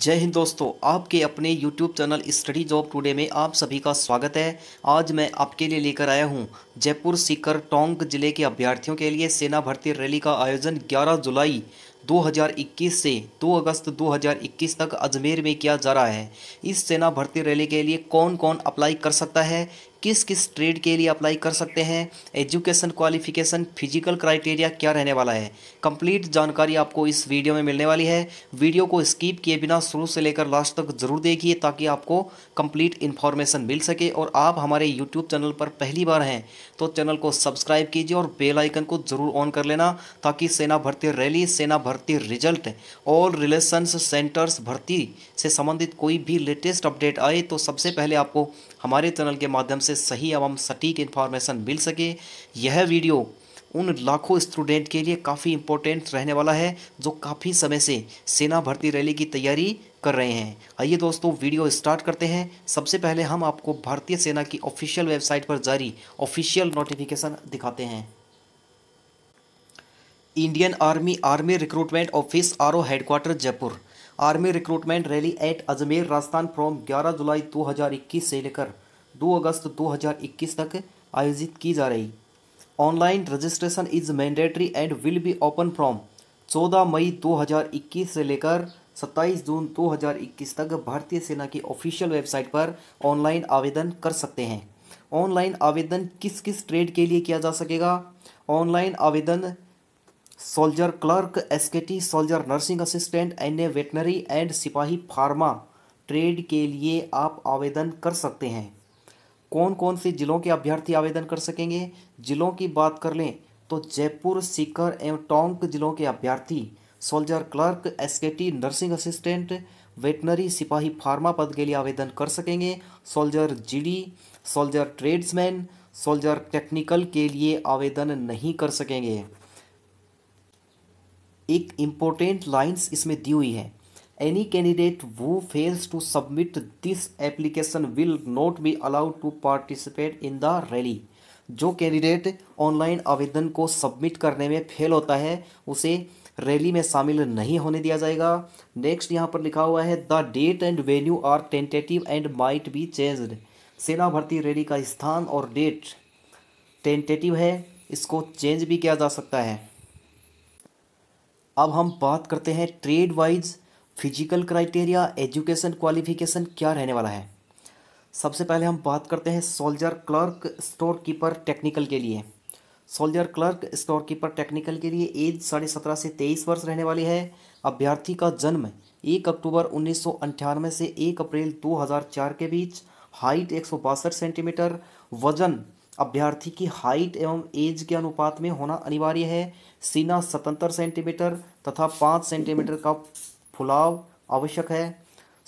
जय हिंद दोस्तों आपके अपने YouTube channel study job today में आप सभी का स्वागत है आज मैं आपके लिए लेकर आया हूं जयपुर सीकर टोंक जिले के अभ्यर्थियों के लिए सेना भर्ती रैली का आयोजन 11 जुलाई 2021 से 2 अगस्त 2021 तक अजमेर में किया जा रहा है इस सेना भर्ती रैली के लिए कौन कौन अप्लाई कर सकता है किस किस ट्रेड के लिए अप्लाई कर सकते हैं एजुकेशन क्वालिफिकेशन फिजिकल क्राइटेरिया क्या रहने वाला है कंप्लीट जानकारी आपको इस वीडियो में मिलने वाली है वीडियो को स्किप किए बिना शुरू से लेकर लास्ट तक जरूर देखिए ताकि आपको कंप्लीट इन्फॉर्मेशन मिल सके और आप हमारे यूट्यूब चैनल पर पहली बार हैं तो चैनल को सब्सक्राइब कीजिए और बेलाइकन को ज़रूर ऑन कर लेना ताकि सेना भर्ती रैली सेना भर्ती रिजल्ट और रिलेशंस सेंटर्स भर्ती से संबंधित कोई भी लेटेस्ट अपडेट आए तो सबसे पहले आपको हमारे चैनल के माध्यम से सही एवं सटीक इन्फॉर्मेशन मिल सके यह वीडियो उन लाखों स्टूडेंट के लिए काफ़ी इंपॉर्टेंट रहने वाला है जो काफ़ी समय से सेना भर्ती रैली की तैयारी कर रहे हैं आइए दोस्तों वीडियो स्टार्ट करते हैं सबसे पहले हम आपको भारतीय सेना की ऑफिशियल वेबसाइट पर जारी ऑफिशियल नोटिफिकेशन दिखाते हैं Indian army army recruitment office R O headquarter Jaipur army recruitment rally at Ajmer Rajasthan from 11 जुलाई 2021 से लेकर 2 अगस्त 2021 तक आयोजित की जा रही online registration is mandatory and will be open from 14 मई 2021 से लेकर 27 जून 2021 तक भारतीय सेना की ऑफिशियल वेबसाइट पर ऑनलाइन आवेदन कर सकते हैं ऑनलाइन आवेदन किस किस ट्रेड के लिए किया जा सकेगा ऑनलाइन आवेदन soldier clerk, SKT, soldier nursing assistant अन्य वेटनरी एंड सिपाही फार्मा ट्रेड के लिए आप आवेदन कर सकते हैं कौन कौन से ज़िलों के अभ्यर्थी आवेदन कर सकेंगे ज़िलों की बात कर लें तो जयपुर सीकर एवं टोंक ज़िलों के अभ्यर्थी soldier clerk SKT nursing assistant veterinary सिपाही फार्मा पद के लिए आवेदन कर सकेंगे soldier GD soldier tradesman soldier technical के लिए आवेदन नहीं कर सकेंगे एक इम्पोर्टेंट लाइन्स इसमें दी हुई है any candidate who fails to submit this application will not be allowed to participate in the rally जो कैंडिडेट ऑनलाइन आवेदन को सबमिट करने में फेल होता है उसे रैली में शामिल नहीं होने दिया जाएगा नेक्स्ट यहाँ पर लिखा हुआ है the date and venue are tentative and might be changed सेना भर्ती रैली का स्थान और डेट टेंटेटिव है इसको चेंज भी किया जा सकता है अब हम बात करते हैं trade wise physical criteria education qualification क्या रहने वाला है सबसे पहले हम बात करते हैं soldier clerk storekeeper technical के लिए soldier clerk storekeeper technical के लिए एज साढ़े सत्रह से तेईस वर्ष रहने वाली है अभ्यर्थी का जन्म एक अक्टूबर उन्नीस से एक अप्रैल चार के बीच हाइट एक सेंटीमीटर वजन अभ्यर्थी की हाइट एवं एज के अनुपात में होना अनिवार्य है सीना सतहत्तर सेंटीमीटर तथा पाँच सेंटीमीटर का फुलाव आवश्यक है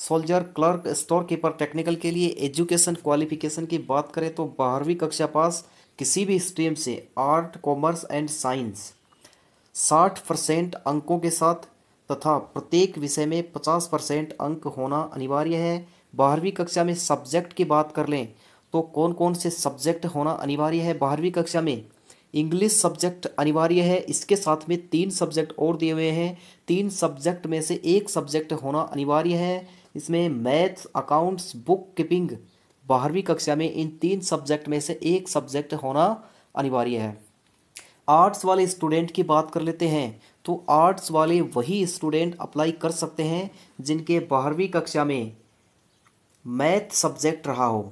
soldier clerk storekeeper technical के लिए एजुकेशन क्वालिफिकेशन की बात करें तो बारहवीं कक्षा पास किसी भी स्ट्रीम से आर्ट कॉमर्स एंड साइंस साठ परसेंट अंकों के साथ तथा प्रत्येक विषय में पचास परसेंट अंक होना अनिवार्य है बारहवीं कक्षा में सब्जेक्ट की बात कर लें तो कौन कौन से सब्जेक्ट होना अनिवार्य है बारहवीं कक्षा में इंग्लिश सब्जेक्ट अनिवार्य है इसके साथ में तीन सब्जेक्ट और दिए हुए हैं तीन सब्जेक्ट में से एक सब्जेक्ट होना अनिवार्य है इसमें मैथ्स अकाउंट्स बुक कीपिंग बारहवीं कक्षा में इन तीन सब्जेक्ट में से एक सब्जेक्ट होना अनिवार्य है आर्ट्स वाले स्टूडेंट की बात कर लेते हैं तो आर्ट्स वाले वही स्टूडेंट अप्लाई कर सकते हैं जिनके बारहवीं कक्षा में मैथ सब्जेक्ट रहा हो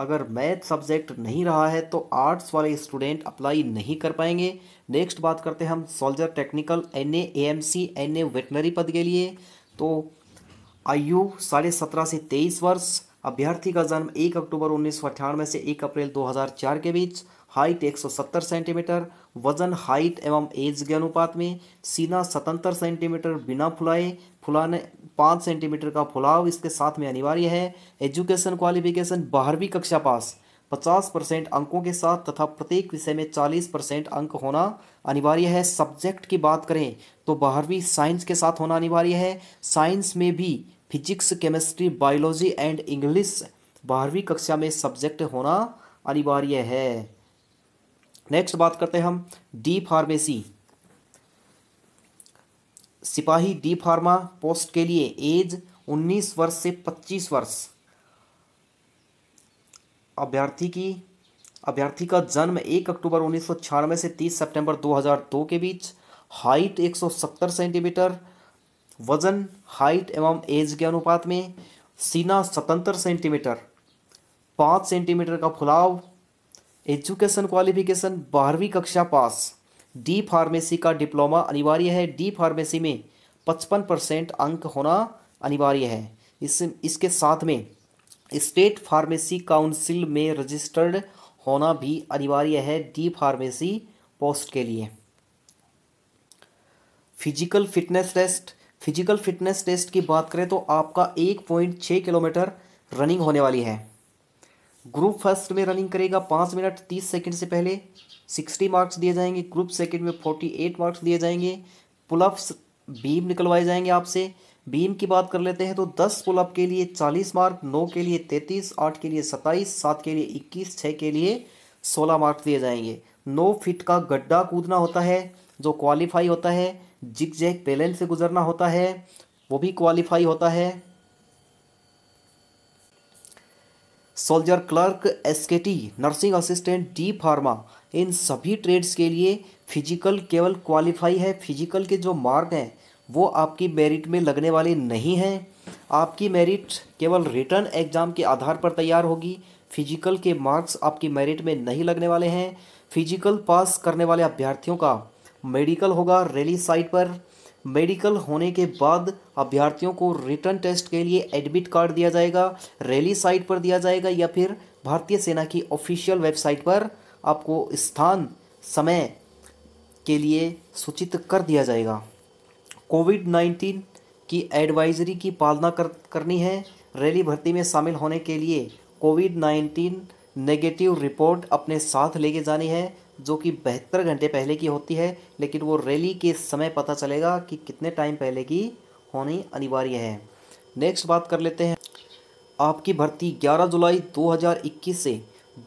अगर मैथ सब्जेक्ट नहीं रहा है तो आर्ट्स वाले स्टूडेंट अप्लाई नहीं कर पाएंगे नेक्स्ट बात करते हैं हम soldier technical N A M C N A veterinary पद के लिए तो आयु साढ़े सत्रह से तेईस वर्ष अभ्यर्थी का जन्म एक अक्टूबर उन्नीस सौ अठानवे से एक अप्रैल चार के बीच हाइट 170 सेंटीमीटर वजन हाइट एवं एज के अनुपात में सीना 77 सेंटीमीटर बिना फुलाए फुलाने पाँच सेंटीमीटर का फुलाव इसके साथ में अनिवार्य है एजुकेशन क्वालिफिकेशन बारहवीं कक्षा पास पचास परसेंट अंकों के साथ तथा प्रत्येक विषय में चालीस परसेंट अंक होना अनिवार्य है सब्जेक्ट की बात करें तो बारहवीं साइंस के साथ होना अनिवार्य है साइंस में भी physics chemistry biology and English बारहवीं कक्षा में सब्जेक्ट होना अनिवार्य है नेक्स्ट बात करते हैं हम डी फार्मेसी सिपाही डी फार्मा पोस्ट के लिए एज 19 वर्ष से 25 वर्ष अभ्यर्थी की अभ्यर्थी का जन्म 1 अक्टूबर उन्नीस से 30 सितंबर 2002 के बीच हाइट 170 सेंटीमीटर वजन हाइट एवं एज के अनुपात में सीना सतहत्तर सेंटीमीटर 5 सेंटीमीटर का फुलाव एजुकेशन क्वालिफिकेशन बारहवीं कक्षा पास डी फार्मेसी का डिप्लोमा अनिवार्य है डी फार्मेसी में पचपन परसेंट अंक होना अनिवार्य है इस इसके साथ में स्टेट फार्मेसी काउंसिल में रजिस्टर्ड होना भी अनिवार्य है डी फार्मेसी पोस्ट के लिए physical fitness test physical fitness test की बात करें तो आपका एक पॉइंट छः किलोमीटर रनिंग होने वाली है ग्रुप फर्स्ट में रनिंग करेगा पाँच मिनट तीस सेकंड से पहले सिक्सटी मार्क्स दिए जाएंगे ग्रुप सेकंड में फोर्टी एट मार्क्स दिए जाएंगे पुलअप्स बीम निकलवाए जाएंगे आपसे बीम की बात कर लेते हैं तो दस पुलअप के लिए चालीस मार्क नौ के लिए तैंतीस आठ के लिए सत्ताईस सात के लिए इक्कीस छः के लिए सोलह मार्क्स दिए जाएंगे नौ फिट का गड्ढा कूदना होता है जो क्वालिफाई होता है जिग जैक पेलेंट से गुजरना होता है वो भी क्वालिफाई होता है soldier clerk SKT nursing assistant D pharma इन सभी ट्रेड्स के लिए फिजिकल केवल क्वालिफाई है फिजिकल के जो मार्क हैं वो आपकी मेरिट में लगने वाले नहीं हैं आपकी मेरिट केवल रिटर्न एग्ज़ाम के आधार पर तैयार होगी फिजिकल के मार्क्स आपकी मेरिट में नहीं लगने वाले हैं फिजिकल पास करने वाले अभ्यर्थियों का मेडिकल होगा रैली साइट पर मेडिकल होने के बाद अभ्यर्थियों को रिटर्न टेस्ट के लिए एडमिट कार्ड दिया जाएगा रैली साइट पर दिया जाएगा या फिर भारतीय सेना की ऑफिशियल वेबसाइट पर आपको स्थान समय के लिए सूचित कर दिया जाएगा कोविड नाइन्टीन की एडवाइजरी की पालना कर, करनी है रैली भर्ती में शामिल होने के लिए कोविड नाइन्टीन नेगेटिव रिपोर्ट अपने साथ लेके जानी है जो कि बहत्तर घंटे पहले की होती है लेकिन वो रैली के समय पता चलेगा कि कितने टाइम पहले की होनी अनिवार्य है नेक्स्ट बात कर लेते हैं आपकी भर्ती 11 जुलाई 2021 से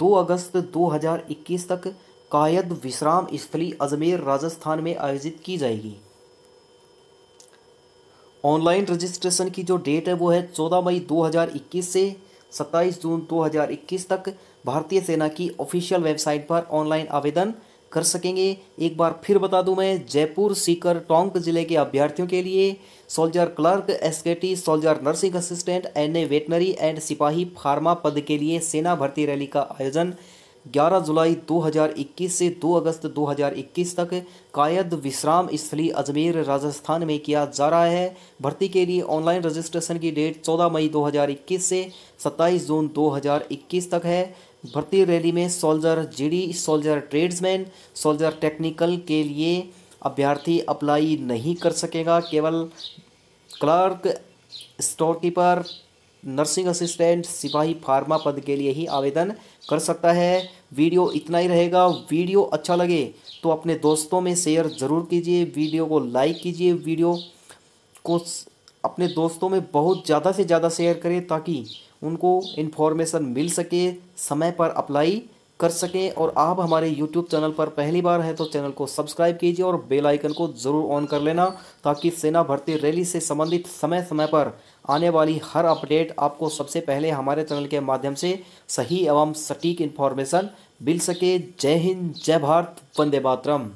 2 अगस्त 2021 तक कायद विश्राम स्थली अजमेर राजस्थान में आयोजित की जाएगी ऑनलाइन रजिस्ट्रेशन की जो डेट है वो है 14 मई 2021 से 27 जून 2021 तक भारतीय सेना की ऑफिशियल वेबसाइट पर ऑनलाइन आवेदन कर सकेंगे एक बार फिर बता दूं मैं जयपुर सीकर टोंक जिले के अभ्यर्थियों के लिए soldier clerk SKT soldier nursing assistant N A veterinary and सिपाही फार्मा पद के लिए सेना भर्ती रैली का आयोजन 11 जुलाई 2021 से 2 अगस्त 2021 तक कायद विश्राम स्थली अजमेर राजस्थान में किया जा रहा है भर्ती के लिए ऑनलाइन रजिस्ट्रेशन की डेट 14 मई 2021 से 27 जून 2021 तक है भर्ती रैली में soldier GD soldier tradesman soldier technical के लिए अभ्यर्थी अप्लाई नहीं कर सकेगा केवल clerk storekeeper nursing assistant सिपाही फार्मा पद के लिए ही आवेदन कर सकता है वीडियो इतना ही रहेगा वीडियो अच्छा लगे तो अपने दोस्तों में शेयर ज़रूर कीजिए वीडियो को लाइक कीजिए वीडियो को अपने दोस्तों में बहुत ज़्यादा से ज़्यादा शेयर करें ताकि उनको इन्फॉर्मेशन मिल सके समय पर अप्लाई कर सकें और आप हमारे यूट्यूब चैनल पर पहली बार हैं तो चैनल को सब्सक्राइब कीजिए और बेल आइकन को ज़रूर ऑन कर लेना ताकि सेना भर्ती रैली से संबंधित समय समय पर आने वाली हर अपडेट आपको सबसे पहले हमारे चैनल के माध्यम से सही एवं सटीक इन्फॉर्मेशन मिल सके जय हिंद जय भारत वंदे मातरम